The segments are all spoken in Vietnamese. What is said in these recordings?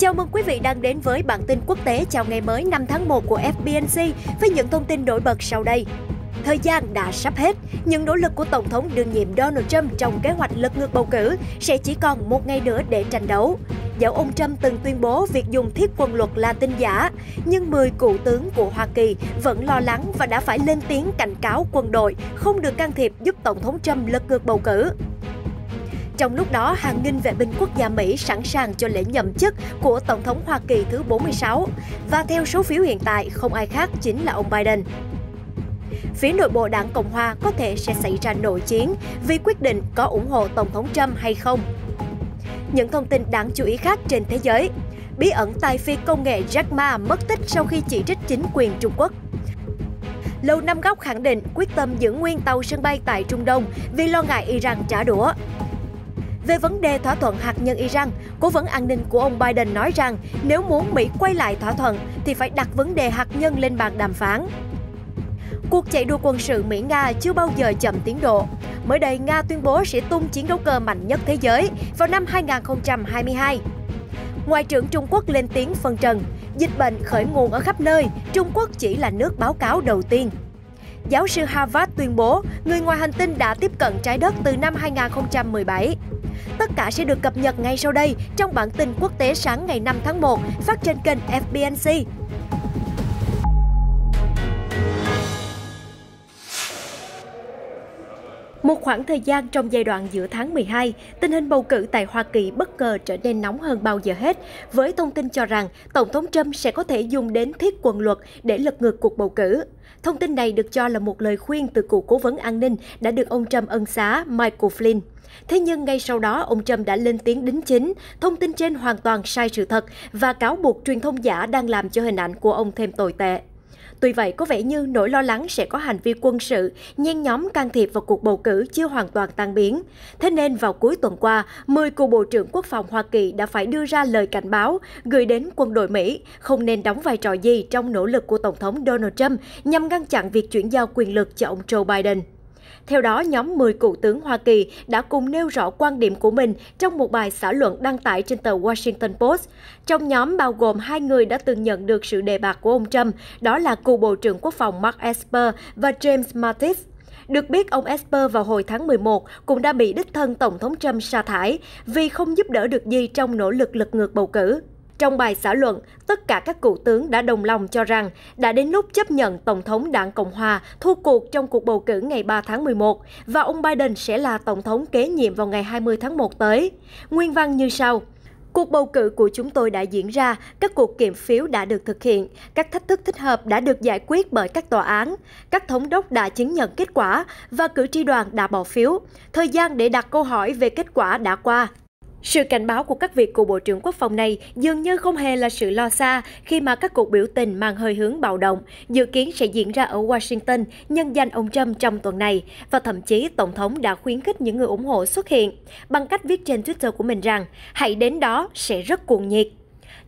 Chào mừng quý vị đang đến với bản tin quốc tế chào ngày mới 5 tháng 1 của FBNC với những thông tin nổi bật sau đây. Thời gian đã sắp hết, những nỗ lực của Tổng thống đương nhiệm Donald Trump trong kế hoạch lật ngược bầu cử sẽ chỉ còn một ngày nữa để tranh đấu. Dẫu ông Trump từng tuyên bố việc dùng thiết quân luật là tin giả, nhưng 10 cựu tướng của Hoa Kỳ vẫn lo lắng và đã phải lên tiếng cảnh cáo quân đội không được can thiệp giúp Tổng thống Trump lật ngược bầu cử. Trong lúc đó, hàng nghìn vệ binh quốc gia Mỹ sẵn sàng cho lễ nhậm chức của Tổng thống Hoa Kỳ thứ 46. Và theo số phiếu hiện tại, không ai khác chính là ông Biden phía nội bộ đảng Cộng Hòa có thể sẽ xảy ra nội chiến vì quyết định có ủng hộ Tổng thống Trump hay không. Những thông tin đáng chú ý khác trên thế giới. Bí ẩn tài phi công nghệ Jack Ma mất tích sau khi chỉ trích chính quyền Trung Quốc. Lầu Năm Góc khẳng định quyết tâm giữ nguyên tàu sân bay tại Trung Đông vì lo ngại Iran trả đũa. Về vấn đề thỏa thuận hạt nhân Iran, cố vấn an ninh của ông Biden nói rằng nếu muốn Mỹ quay lại thỏa thuận thì phải đặt vấn đề hạt nhân lên bàn đàm phán. Cuộc chạy đua quân sự Mỹ-Nga chưa bao giờ chậm tiến độ. Mới đây, Nga tuyên bố sẽ tung chiến đấu cơ mạnh nhất thế giới vào năm 2022. Ngoại trưởng Trung Quốc lên tiếng phân trần, dịch bệnh khởi nguồn ở khắp nơi, Trung Quốc chỉ là nước báo cáo đầu tiên giáo sư Harvard tuyên bố người ngoài hành tinh đã tiếp cận trái đất từ năm 2017. Tất cả sẽ được cập nhật ngay sau đây trong bản tin quốc tế sáng ngày 5 tháng 1 phát trên kênh FBNC. Một khoảng thời gian trong giai đoạn giữa tháng 12, tình hình bầu cử tại Hoa Kỳ bất ngờ trở nên nóng hơn bao giờ hết, với thông tin cho rằng Tổng thống Trump sẽ có thể dùng đến thiết quân luật để lật ngược cuộc bầu cử. Thông tin này được cho là một lời khuyên từ cựu cố vấn an ninh đã được ông Trump ân xá Michael Flynn. Thế nhưng ngay sau đó, ông Trump đã lên tiếng đính chính, thông tin trên hoàn toàn sai sự thật và cáo buộc truyền thông giả đang làm cho hình ảnh của ông thêm tồi tệ. Tuy vậy, có vẻ như nỗi lo lắng sẽ có hành vi quân sự, nhen nhóm can thiệp vào cuộc bầu cử chưa hoàn toàn tan biến. Thế nên vào cuối tuần qua, 10 cựu Bộ trưởng Quốc phòng Hoa Kỳ đã phải đưa ra lời cảnh báo gửi đến quân đội Mỹ không nên đóng vai trò gì trong nỗ lực của Tổng thống Donald Trump nhằm ngăn chặn việc chuyển giao quyền lực cho ông Joe Biden. Theo đó, nhóm 10 cựu tướng Hoa Kỳ đã cùng nêu rõ quan điểm của mình trong một bài xã luận đăng tải trên tờ Washington Post. Trong nhóm bao gồm hai người đã từng nhận được sự đề bạt của ông Trump, đó là cựu Bộ trưởng Quốc phòng Mark Esper và James Mattis. Được biết, ông Esper vào hồi tháng 11 cũng đã bị đích thân Tổng thống Trump sa thải vì không giúp đỡ được gì trong nỗ lực lật ngược bầu cử. Trong bài xã luận, tất cả các cựu tướng đã đồng lòng cho rằng đã đến lúc chấp nhận Tổng thống Đảng Cộng Hòa thua cuộc trong cuộc bầu cử ngày 3 tháng 11 và ông Biden sẽ là Tổng thống kế nhiệm vào ngày 20 tháng 1 tới. Nguyên văn như sau. Cuộc bầu cử của chúng tôi đã diễn ra, các cuộc kiểm phiếu đã được thực hiện, các thách thức thích hợp đã được giải quyết bởi các tòa án, các thống đốc đã chứng nhận kết quả và cử tri đoàn đã bỏ phiếu. Thời gian để đặt câu hỏi về kết quả đã qua. Sự cảnh báo của các việc của Bộ trưởng Quốc phòng này dường như không hề là sự lo xa khi mà các cuộc biểu tình mang hơi hướng bạo động dự kiến sẽ diễn ra ở Washington nhân danh ông Trump trong tuần này và thậm chí Tổng thống đã khuyến khích những người ủng hộ xuất hiện bằng cách viết trên Twitter của mình rằng hãy đến đó sẽ rất cuồng nhiệt.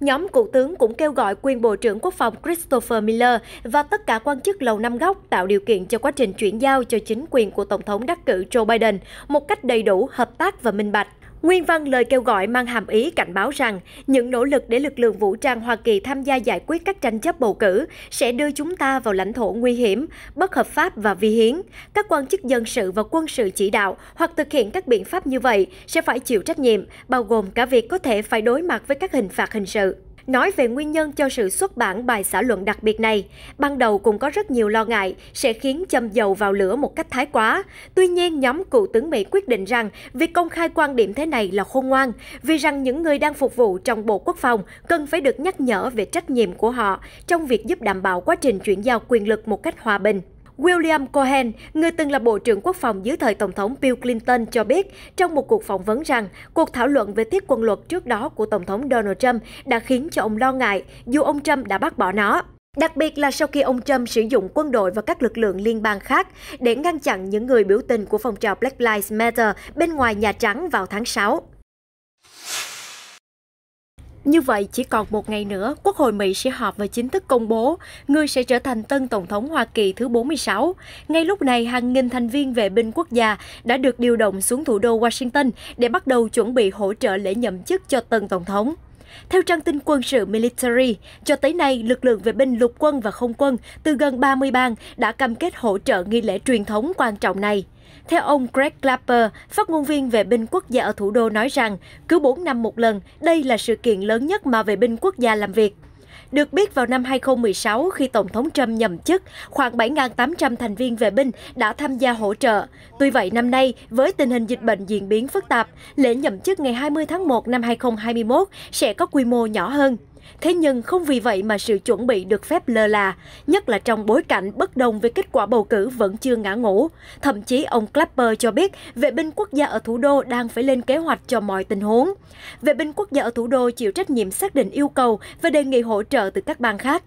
Nhóm cựu tướng cũng kêu gọi quyền Bộ trưởng Quốc phòng Christopher Miller và tất cả quan chức lầu năm góc tạo điều kiện cho quá trình chuyển giao cho chính quyền của Tổng thống đắc cử Joe Biden một cách đầy đủ, hợp tác và minh bạch. Nguyên văn lời kêu gọi mang hàm ý cảnh báo rằng những nỗ lực để lực lượng vũ trang Hoa Kỳ tham gia giải quyết các tranh chấp bầu cử sẽ đưa chúng ta vào lãnh thổ nguy hiểm, bất hợp pháp và vi hiến. Các quan chức dân sự và quân sự chỉ đạo hoặc thực hiện các biện pháp như vậy sẽ phải chịu trách nhiệm, bao gồm cả việc có thể phải đối mặt với các hình phạt hình sự. Nói về nguyên nhân cho sự xuất bản bài xã luận đặc biệt này, ban đầu cũng có rất nhiều lo ngại sẽ khiến châm dầu vào lửa một cách thái quá. Tuy nhiên, nhóm cựu tướng Mỹ quyết định rằng việc công khai quan điểm thế này là khôn ngoan, vì rằng những người đang phục vụ trong Bộ Quốc phòng cần phải được nhắc nhở về trách nhiệm của họ trong việc giúp đảm bảo quá trình chuyển giao quyền lực một cách hòa bình. William Cohen, người từng là Bộ trưởng Quốc phòng dưới thời Tổng thống Bill Clinton, cho biết trong một cuộc phỏng vấn rằng cuộc thảo luận về thiết quân luật trước đó của Tổng thống Donald Trump đã khiến cho ông lo ngại, dù ông Trump đã bác bỏ nó. Đặc biệt là sau khi ông Trump sử dụng quân đội và các lực lượng liên bang khác để ngăn chặn những người biểu tình của phong trào Black Lives Matter bên ngoài Nhà Trắng vào tháng 6. Như vậy, chỉ còn một ngày nữa, Quốc hội Mỹ sẽ họp và chính thức công bố người sẽ trở thành tân Tổng thống Hoa Kỳ thứ 46. Ngay lúc này, hàng nghìn thành viên vệ binh quốc gia đã được điều động xuống thủ đô Washington để bắt đầu chuẩn bị hỗ trợ lễ nhậm chức cho tân Tổng thống. Theo trang tin quân sự Military, cho tới nay, lực lượng vệ binh lục quân và không quân từ gần 30 bang đã cam kết hỗ trợ nghi lễ truyền thống quan trọng này. Theo ông Greg Clapper, phát ngôn viên vệ binh quốc gia ở thủ đô nói rằng, cứ 4 năm một lần, đây là sự kiện lớn nhất mà vệ binh quốc gia làm việc. Được biết vào năm 2016, khi Tổng thống Trump nhậm chức, khoảng 7.800 thành viên vệ binh đã tham gia hỗ trợ. Tuy vậy, năm nay, với tình hình dịch bệnh diễn biến phức tạp, lễ nhậm chức ngày 20 tháng 1 năm 2021 sẽ có quy mô nhỏ hơn. Thế nhưng không vì vậy mà sự chuẩn bị được phép lơ là, nhất là trong bối cảnh bất đồng về kết quả bầu cử vẫn chưa ngã ngủ. Thậm chí ông Clapper cho biết vệ binh quốc gia ở thủ đô đang phải lên kế hoạch cho mọi tình huống. Vệ binh quốc gia ở thủ đô chịu trách nhiệm xác định yêu cầu và đề nghị hỗ trợ từ các bang khác.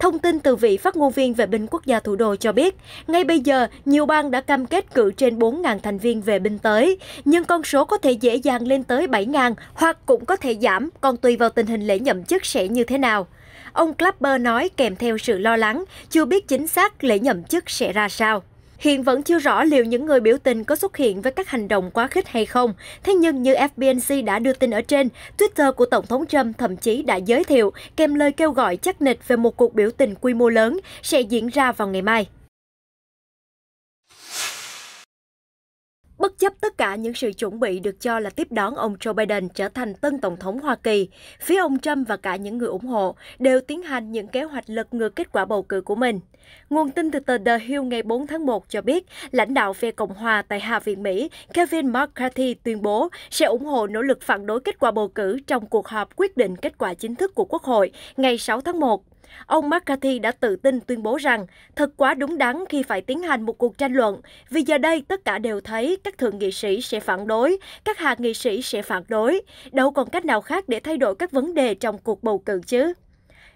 Thông tin từ vị phát ngôn viên vệ binh quốc gia thủ đô cho biết, ngay bây giờ, nhiều bang đã cam kết cử trên 4.000 thành viên vệ binh tới, nhưng con số có thể dễ dàng lên tới 7.000 hoặc cũng có thể giảm, còn tùy vào tình hình lễ nhậm chức sẽ như thế nào. Ông Clapper nói kèm theo sự lo lắng, chưa biết chính xác lễ nhậm chức sẽ ra sao. Hiện vẫn chưa rõ liệu những người biểu tình có xuất hiện với các hành động quá khích hay không. Thế nhưng như FBNC đã đưa tin ở trên, Twitter của Tổng thống Trump thậm chí đã giới thiệu kèm lời kêu gọi chắc nịch về một cuộc biểu tình quy mô lớn sẽ diễn ra vào ngày mai. Bất chấp tất cả những sự chuẩn bị được cho là tiếp đón ông Joe Biden trở thành tân Tổng thống Hoa Kỳ, phía ông Trump và cả những người ủng hộ đều tiến hành những kế hoạch lật ngược kết quả bầu cử của mình. Nguồn tin từ tờ The Hill ngày 4 tháng 1 cho biết, lãnh đạo phe Cộng hòa tại Hạ viện Mỹ Kevin McCarthy tuyên bố sẽ ủng hộ nỗ lực phản đối kết quả bầu cử trong cuộc họp quyết định kết quả chính thức của Quốc hội ngày 6 tháng 1. Ông McCarthy đã tự tin tuyên bố rằng thật quá đúng đắn khi phải tiến hành một cuộc tranh luận, vì giờ đây tất cả đều thấy các thượng nghị sĩ sẽ phản đối, các hạ nghị sĩ sẽ phản đối. Đâu còn cách nào khác để thay đổi các vấn đề trong cuộc bầu cử chứ?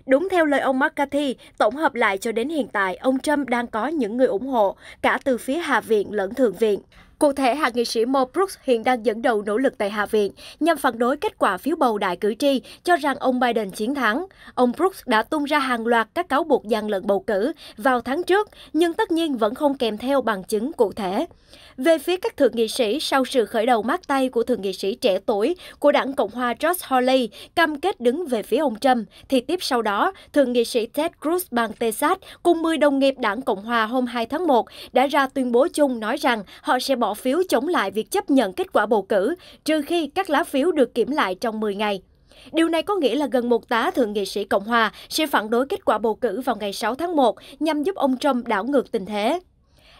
Đúng theo lời ông McCarthy, tổng hợp lại cho đến hiện tại, ông Trump đang có những người ủng hộ, cả từ phía Hạ viện lẫn Thượng viện. Cụ thể, hạ nghị sĩ Mo Brooks hiện đang dẫn đầu nỗ lực tại Hạ viện nhằm phản đối kết quả phiếu bầu đại cử tri cho rằng ông Biden chiến thắng. Ông Brooks đã tung ra hàng loạt các cáo buộc gian lận bầu cử vào tháng trước, nhưng tất nhiên vẫn không kèm theo bằng chứng cụ thể. Về phía các thượng nghị sĩ, sau sự khởi đầu mát tay của thượng nghị sĩ trẻ tuổi của đảng Cộng hòa Josh Hawley cam kết đứng về phía ông Trump, thì tiếp sau đó, thượng nghị sĩ Ted Cruz bang Texas cùng 10 đồng nghiệp đảng Cộng hòa hôm 2 tháng 1 đã ra tuyên bố chung nói rằng họ sẽ bỏ bỏ phiếu chống lại việc chấp nhận kết quả bầu cử, trừ khi các lá phiếu được kiểm lại trong 10 ngày. Điều này có nghĩa là gần một tá thượng nghị sĩ Cộng hòa sẽ phản đối kết quả bầu cử vào ngày 6 tháng 1 nhằm giúp ông Trump đảo ngược tình thế.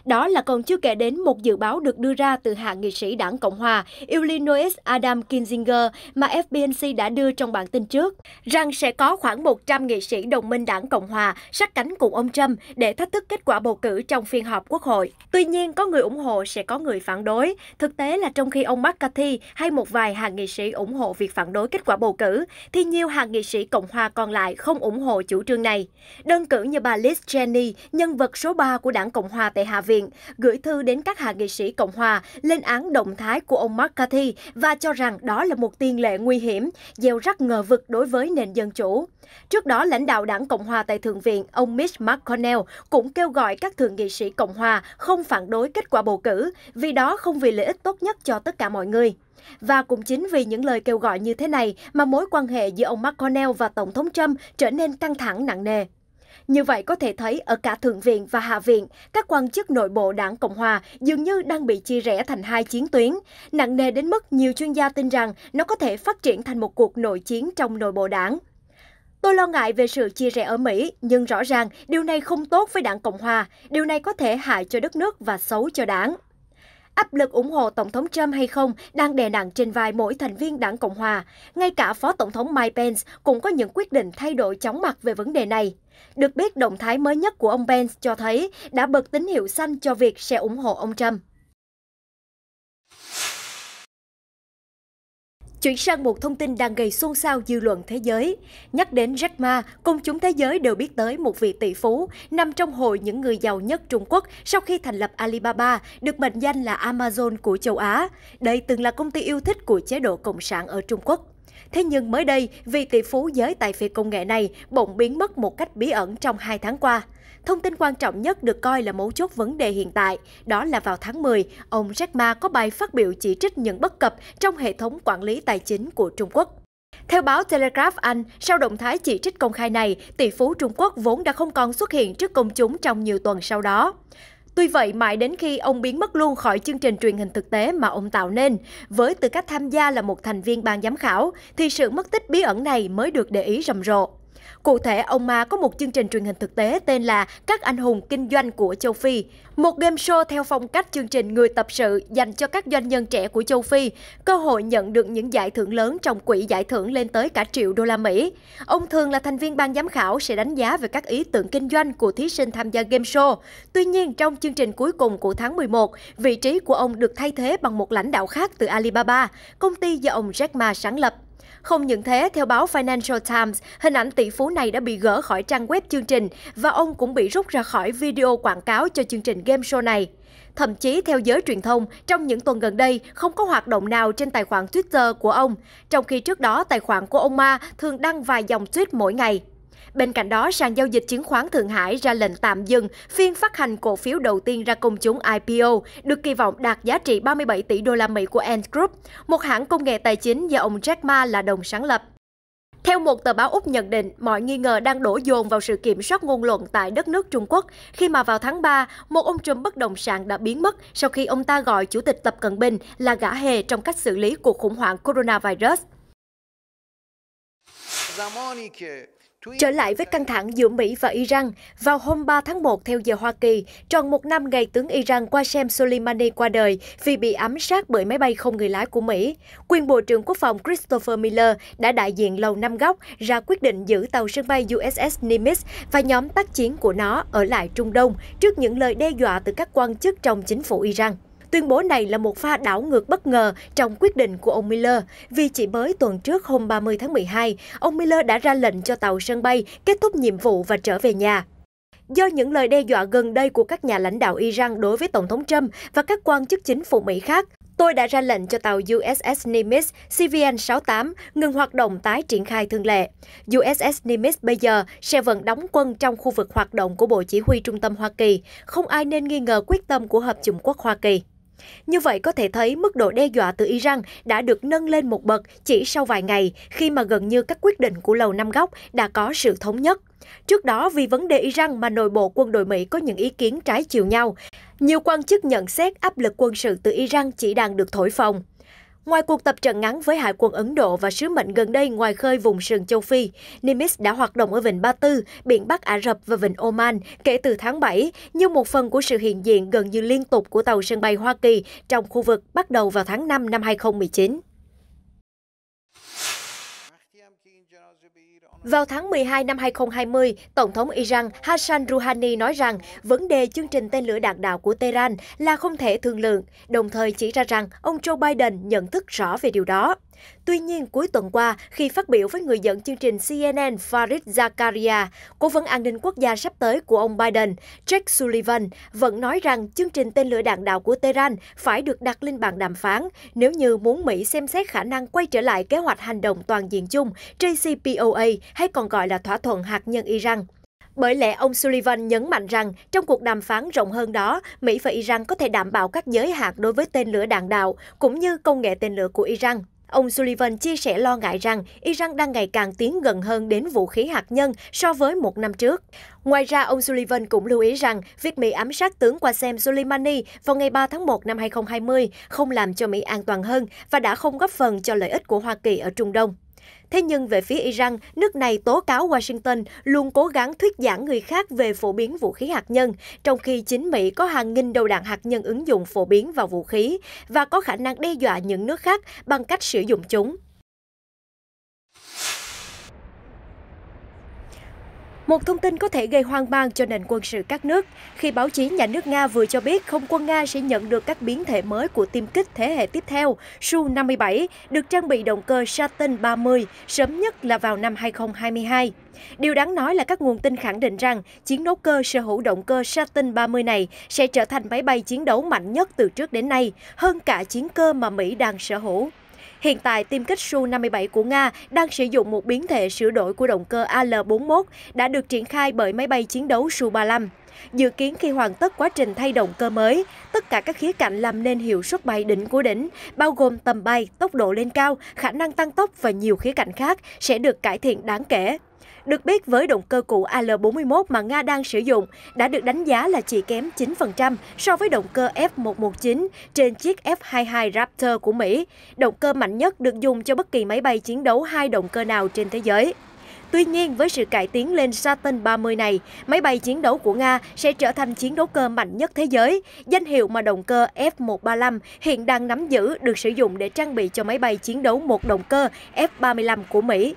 Đó là còn chưa kể đến một dự báo được đưa ra từ hạ nghị sĩ đảng Cộng hòa Illinois Adam Kinzinger mà FBNC đã đưa trong bản tin trước, rằng sẽ có khoảng 100 nghị sĩ đồng minh đảng Cộng hòa sát cánh cùng ông Trump để thách thức kết quả bầu cử trong phiên họp quốc hội. Tuy nhiên, có người ủng hộ sẽ có người phản đối. Thực tế là trong khi ông McCarthy hay một vài hạ nghị sĩ ủng hộ việc phản đối kết quả bầu cử, thì nhiều hạ nghị sĩ Cộng hòa còn lại không ủng hộ chủ trương này. Đơn cử như bà Liz Cheney, nhân vật số 3 của đảng Cộng hòa tại Hạ Viện, Viện gửi thư đến các hạ nghị sĩ Cộng hòa lên án động thái của ông McCarthy và cho rằng đó là một tiên lệ nguy hiểm, gieo rắc ngờ vực đối với nền dân chủ. Trước đó, lãnh đạo đảng Cộng hòa tại Thượng viện, ông Mitch McConnell cũng kêu gọi các thượng nghị sĩ Cộng hòa không phản đối kết quả bầu cử, vì đó không vì lợi ích tốt nhất cho tất cả mọi người. Và cũng chính vì những lời kêu gọi như thế này mà mối quan hệ giữa ông McConnell và Tổng thống Trump trở nên căng thẳng nặng nề. Như vậy có thể thấy ở cả Thượng viện và Hạ viện, các quan chức nội bộ đảng Cộng Hòa dường như đang bị chia rẽ thành hai chiến tuyến. Nặng nề đến mức nhiều chuyên gia tin rằng nó có thể phát triển thành một cuộc nội chiến trong nội bộ đảng. Tôi lo ngại về sự chia rẽ ở Mỹ, nhưng rõ ràng điều này không tốt với đảng Cộng Hòa. Điều này có thể hại cho đất nước và xấu cho đảng. Áp lực ủng hộ Tổng thống Trump hay không đang đè nặng trên vai mỗi thành viên đảng Cộng Hòa. Ngay cả Phó Tổng thống Mike Pence cũng có những quyết định thay đổi chóng mặt về vấn đề này. Được biết, động thái mới nhất của ông Pence cho thấy đã bật tín hiệu xanh cho việc sẽ ủng hộ ông Trump. Chuyển sang một thông tin đang gây xôn xao dư luận thế giới. Nhắc đến Jack Ma, công chúng thế giới đều biết tới một vị tỷ phú nằm trong hội những người giàu nhất Trung Quốc sau khi thành lập Alibaba, được mệnh danh là Amazon của châu Á. Đây từng là công ty yêu thích của chế độ Cộng sản ở Trung Quốc. Thế nhưng mới đây, vị tỷ phú giới tài phiệt công nghệ này bỗng biến mất một cách bí ẩn trong hai tháng qua. Thông tin quan trọng nhất được coi là mấu chốt vấn đề hiện tại, đó là vào tháng 10, ông Jack Ma có bài phát biểu chỉ trích những bất cập trong hệ thống quản lý tài chính của Trung Quốc. Theo báo Telegraph Anh, sau động thái chỉ trích công khai này, tỷ phú Trung Quốc vốn đã không còn xuất hiện trước công chúng trong nhiều tuần sau đó. Tuy vậy, mãi đến khi ông biến mất luôn khỏi chương trình truyền hình thực tế mà ông tạo nên, với tư cách tham gia là một thành viên ban giám khảo, thì sự mất tích bí ẩn này mới được để ý rầm rộ. Cụ thể, ông Ma có một chương trình truyền hình thực tế tên là Các anh hùng kinh doanh của châu Phi, một game show theo phong cách chương trình người tập sự dành cho các doanh nhân trẻ của châu Phi, cơ hội nhận được những giải thưởng lớn trong quỹ giải thưởng lên tới cả triệu đô la Mỹ. Ông thường là thành viên ban giám khảo sẽ đánh giá về các ý tưởng kinh doanh của thí sinh tham gia game show. Tuy nhiên, trong chương trình cuối cùng của tháng 11, vị trí của ông được thay thế bằng một lãnh đạo khác từ Alibaba, công ty do ông Jack Ma sáng lập. Không những thế, theo báo Financial Times, hình ảnh tỷ phú này đã bị gỡ khỏi trang web chương trình và ông cũng bị rút ra khỏi video quảng cáo cho chương trình game show này. Thậm chí theo giới truyền thông, trong những tuần gần đây không có hoạt động nào trên tài khoản Twitter của ông, trong khi trước đó tài khoản của ông Ma thường đăng vài dòng tweet mỗi ngày. Bên cạnh đó, sàn giao dịch chứng khoán Thượng Hải ra lệnh tạm dừng phiên phát hành cổ phiếu đầu tiên ra công chúng IPO, được kỳ vọng đạt giá trị 37 tỷ đô la Mỹ của Ant Group, một hãng công nghệ tài chính do ông Jack Ma là đồng sáng lập. Theo một tờ báo Úc nhận định, mọi nghi ngờ đang đổ dồn vào sự kiểm soát ngôn luận tại đất nước Trung Quốc khi mà vào tháng 3, một ông trùm bất động sản đã biến mất sau khi ông ta gọi Chủ tịch Tập Cận Bình là gã hề trong cách xử lý cuộc khủng hoảng coronavirus. Trở lại với căng thẳng giữa Mỹ và Iran, vào hôm 3 tháng 1 theo giờ Hoa Kỳ, tròn một năm ngày tướng Iran Qasem Soleimani qua đời vì bị ám sát bởi máy bay không người lái của Mỹ. Quyền Bộ trưởng Quốc phòng Christopher Miller đã đại diện Lầu Năm Góc ra quyết định giữ tàu sân bay USS Nimitz và nhóm tác chiến của nó ở lại Trung Đông trước những lời đe dọa từ các quan chức trong chính phủ Iran. Tuyên bố này là một pha đảo ngược bất ngờ trong quyết định của ông Miller, vì chỉ mới tuần trước hôm 30 tháng 12, ông Miller đã ra lệnh cho tàu sân bay kết thúc nhiệm vụ và trở về nhà. Do những lời đe dọa gần đây của các nhà lãnh đạo Iran đối với Tổng thống Trump và các quan chức chính phủ Mỹ khác, tôi đã ra lệnh cho tàu USS Nimitz CVN-68 ngừng hoạt động tái triển khai thường lệ. USS Nimitz bây giờ sẽ vẫn đóng quân trong khu vực hoạt động của Bộ Chỉ huy Trung tâm Hoa Kỳ. Không ai nên nghi ngờ quyết tâm của Hợp chủng quốc Hoa Kỳ. Như vậy có thể thấy mức độ đe dọa từ Iran đã được nâng lên một bậc chỉ sau vài ngày khi mà gần như các quyết định của Lầu Năm Góc đã có sự thống nhất. Trước đó vì vấn đề Iran mà nội bộ quân đội Mỹ có những ý kiến trái chiều nhau, nhiều quan chức nhận xét áp lực quân sự từ Iran chỉ đang được thổi phồng. Ngoài cuộc tập trận ngắn với Hải quân Ấn Độ và sứ mệnh gần đây ngoài khơi vùng sườn châu Phi, Nimitz đã hoạt động ở Vịnh Ba Tư, Biển Bắc Ả Rập và Vịnh Oman kể từ tháng 7, như một phần của sự hiện diện gần như liên tục của tàu sân bay Hoa Kỳ trong khu vực bắt đầu vào tháng 5 năm 2019. Vào tháng 12 năm 2020, Tổng thống Iran Hassan Rouhani nói rằng vấn đề chương trình tên lửa đạn đạo của Tehran là không thể thương lượng, đồng thời chỉ ra rằng ông Joe Biden nhận thức rõ về điều đó. Tuy nhiên, cuối tuần qua, khi phát biểu với người dẫn chương trình CNN Farid Zakaria, cố vấn an ninh quốc gia sắp tới của ông Biden, jake Sullivan vẫn nói rằng chương trình tên lửa đạn đạo của Tehran phải được đặt lên bàn đàm phán nếu như muốn Mỹ xem xét khả năng quay trở lại kế hoạch hành động toàn diện chung JCPOA hay còn gọi là thỏa thuận hạt nhân Iran. Bởi lẽ ông Sullivan nhấn mạnh rằng trong cuộc đàm phán rộng hơn đó, Mỹ và Iran có thể đảm bảo các giới hạn đối với tên lửa đạn đạo cũng như công nghệ tên lửa của Iran. Ông Sullivan chia sẻ lo ngại rằng Iran đang ngày càng tiến gần hơn đến vũ khí hạt nhân so với một năm trước. Ngoài ra, ông Sullivan cũng lưu ý rằng việc Mỹ ám sát tướng Qasem Soleimani vào ngày 3 tháng 1 năm 2020 không làm cho Mỹ an toàn hơn và đã không góp phần cho lợi ích của Hoa Kỳ ở Trung Đông. Thế nhưng về phía Iran, nước này tố cáo Washington luôn cố gắng thuyết giảng người khác về phổ biến vũ khí hạt nhân, trong khi chính Mỹ có hàng nghìn đầu đạn hạt nhân ứng dụng phổ biến vào vũ khí và có khả năng đe dọa những nước khác bằng cách sử dụng chúng. Một thông tin có thể gây hoang mang cho nền quân sự các nước khi báo chí nhà nước Nga vừa cho biết không quân Nga sẽ nhận được các biến thể mới của tiêm kích thế hệ tiếp theo Su-57 được trang bị động cơ Saturn 30 sớm nhất là vào năm 2022. Điều đáng nói là các nguồn tin khẳng định rằng chiến đấu cơ sở hữu động cơ Saturn 30 này sẽ trở thành máy bay chiến đấu mạnh nhất từ trước đến nay, hơn cả chiến cơ mà Mỹ đang sở hữu. Hiện tại, tiêm kích Su-57 của Nga đang sử dụng một biến thể sửa đổi của động cơ AL-41 đã được triển khai bởi máy bay chiến đấu Su-35. Dự kiến khi hoàn tất quá trình thay động cơ mới, tất cả các khía cạnh làm nên hiệu suất bay đỉnh của đỉnh, bao gồm tầm bay, tốc độ lên cao, khả năng tăng tốc và nhiều khía cạnh khác sẽ được cải thiện đáng kể. Được biết với động cơ cũ AL-41 mà Nga đang sử dụng đã được đánh giá là chỉ kém 9% so với động cơ F-119 trên chiếc F-22 Raptor của Mỹ, động cơ mạnh nhất được dùng cho bất kỳ máy bay chiến đấu hai động cơ nào trên thế giới. Tuy nhiên, với sự cải tiến lên Saturn 30 này, máy bay chiến đấu của Nga sẽ trở thành chiến đấu cơ mạnh nhất thế giới. Danh hiệu mà động cơ F-135 hiện đang nắm giữ được sử dụng để trang bị cho máy bay chiến đấu một động cơ F-35 của Mỹ.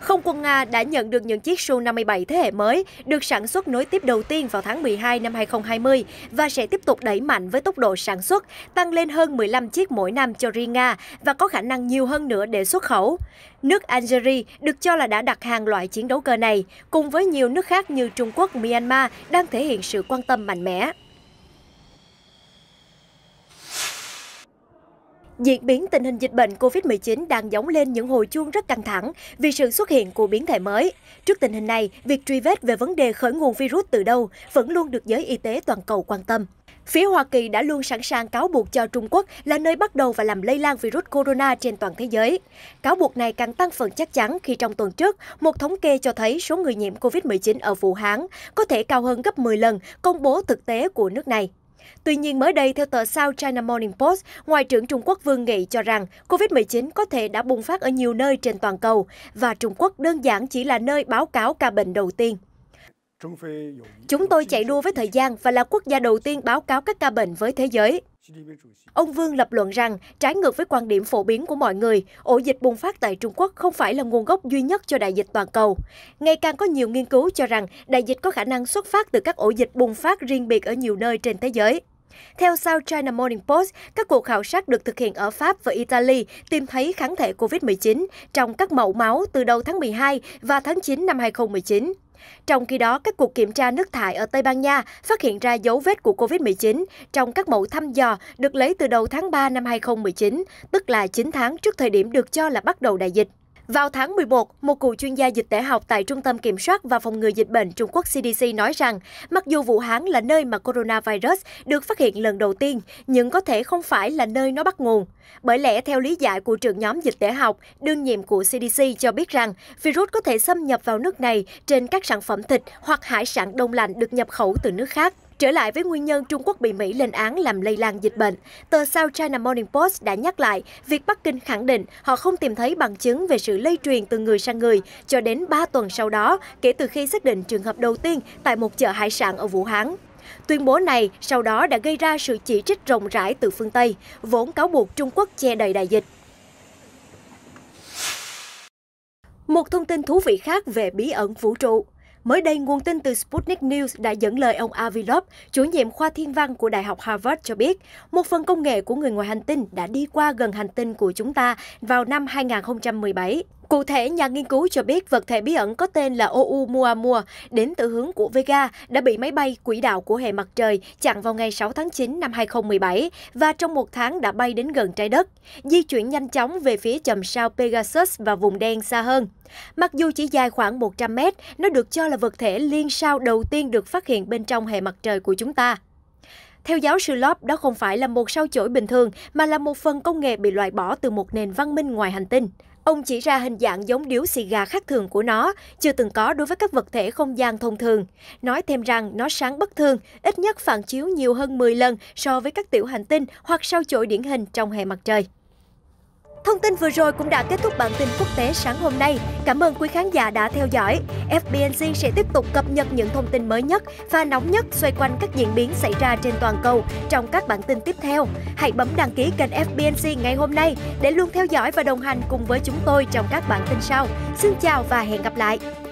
Không quân Nga đã nhận được những chiếc Su-57 thế hệ mới được sản xuất nối tiếp đầu tiên vào tháng 12 năm 2020 và sẽ tiếp tục đẩy mạnh với tốc độ sản xuất, tăng lên hơn 15 chiếc mỗi năm cho riêng Nga và có khả năng nhiều hơn nữa để xuất khẩu. Nước Algeria được cho là đã đặt hàng loại chiến đấu cơ này, cùng với nhiều nước khác như Trung Quốc, Myanmar đang thể hiện sự quan tâm mạnh mẽ. Diễn biến tình hình dịch bệnh COVID-19 đang giống lên những hồi chuông rất căng thẳng vì sự xuất hiện của biến thể mới. Trước tình hình này, việc truy vết về vấn đề khởi nguồn virus từ đâu vẫn luôn được giới y tế toàn cầu quan tâm. Phía Hoa Kỳ đã luôn sẵn sàng cáo buộc cho Trung Quốc là nơi bắt đầu và làm lây lan virus corona trên toàn thế giới. Cáo buộc này càng tăng phần chắc chắn khi trong tuần trước, một thống kê cho thấy số người nhiễm COVID-19 ở Vũ Hán có thể cao hơn gấp 10 lần công bố thực tế của nước này. Tuy nhiên mới đây, theo tờ South China Morning Post, Ngoại trưởng Trung Quốc Vương Nghị cho rằng COVID-19 có thể đã bùng phát ở nhiều nơi trên toàn cầu và Trung Quốc đơn giản chỉ là nơi báo cáo ca bệnh đầu tiên. Chúng tôi chạy đua với thời gian và là quốc gia đầu tiên báo cáo các ca bệnh với thế giới. Ông Vương lập luận rằng, trái ngược với quan điểm phổ biến của mọi người, ổ dịch bùng phát tại Trung Quốc không phải là nguồn gốc duy nhất cho đại dịch toàn cầu. Ngày càng có nhiều nghiên cứu cho rằng đại dịch có khả năng xuất phát từ các ổ dịch bùng phát riêng biệt ở nhiều nơi trên thế giới. Theo South China Morning Post, các cuộc khảo sát được thực hiện ở Pháp và Italy tìm thấy kháng thể COVID-19 trong các mẫu máu từ đầu tháng 12 và tháng 9 năm 2019. Trong khi đó, các cuộc kiểm tra nước thải ở Tây Ban Nha phát hiện ra dấu vết của COVID-19 trong các mẫu thăm dò được lấy từ đầu tháng 3 năm 2019, tức là 9 tháng trước thời điểm được cho là bắt đầu đại dịch. Vào tháng 11, một cựu chuyên gia dịch tễ học tại Trung tâm Kiểm soát và Phòng ngừa Dịch bệnh Trung Quốc CDC nói rằng, mặc dù Vũ Hán là nơi mà coronavirus được phát hiện lần đầu tiên, nhưng có thể không phải là nơi nó bắt nguồn. Bởi lẽ, theo lý giải của trưởng nhóm dịch tễ học, đương nhiệm của CDC cho biết rằng, virus có thể xâm nhập vào nước này trên các sản phẩm thịt hoặc hải sản đông lạnh được nhập khẩu từ nước khác. Trở lại với nguyên nhân Trung Quốc bị Mỹ lên án làm lây lan dịch bệnh, tờ South China Morning Post đã nhắc lại việc Bắc Kinh khẳng định họ không tìm thấy bằng chứng về sự lây truyền từ người sang người cho đến 3 tuần sau đó kể từ khi xác định trường hợp đầu tiên tại một chợ hải sản ở Vũ Hán. Tuyên bố này sau đó đã gây ra sự chỉ trích rộng rãi từ phương Tây, vốn cáo buộc Trung Quốc che đậy đại dịch. Một thông tin thú vị khác về bí ẩn vũ trụ. Mới đây, nguồn tin từ Sputnik News đã dẫn lời ông Avilov, chủ nhiệm khoa thiên văn của Đại học Harvard cho biết, một phần công nghệ của người ngoài hành tinh đã đi qua gần hành tinh của chúng ta vào năm 2017. Cụ thể, nhà nghiên cứu cho biết vật thể bí ẩn có tên là Oumuamua đến từ hướng của Vega đã bị máy bay quỹ đạo của hệ mặt trời chặn vào ngày 6 tháng 9 năm 2017 và trong một tháng đã bay đến gần trái đất, di chuyển nhanh chóng về phía chòm sao Pegasus và vùng đen xa hơn. Mặc dù chỉ dài khoảng 100 mét, nó được cho là vật thể liên sao đầu tiên được phát hiện bên trong hệ mặt trời của chúng ta. Theo giáo sư Lop, đó không phải là một sao chổi bình thường, mà là một phần công nghệ bị loại bỏ từ một nền văn minh ngoài hành tinh. Ông chỉ ra hình dạng giống điếu xì gà khác thường của nó, chưa từng có đối với các vật thể không gian thông thường. Nói thêm rằng nó sáng bất thường, ít nhất phản chiếu nhiều hơn 10 lần so với các tiểu hành tinh hoặc sao chổi điển hình trong hệ mặt trời. Thông tin vừa rồi cũng đã kết thúc bản tin quốc tế sáng hôm nay. Cảm ơn quý khán giả đã theo dõi. FBNC sẽ tiếp tục cập nhật những thông tin mới nhất và nóng nhất xoay quanh các diễn biến xảy ra trên toàn cầu trong các bản tin tiếp theo. Hãy bấm đăng ký kênh FBNC ngay hôm nay để luôn theo dõi và đồng hành cùng với chúng tôi trong các bản tin sau. Xin chào và hẹn gặp lại!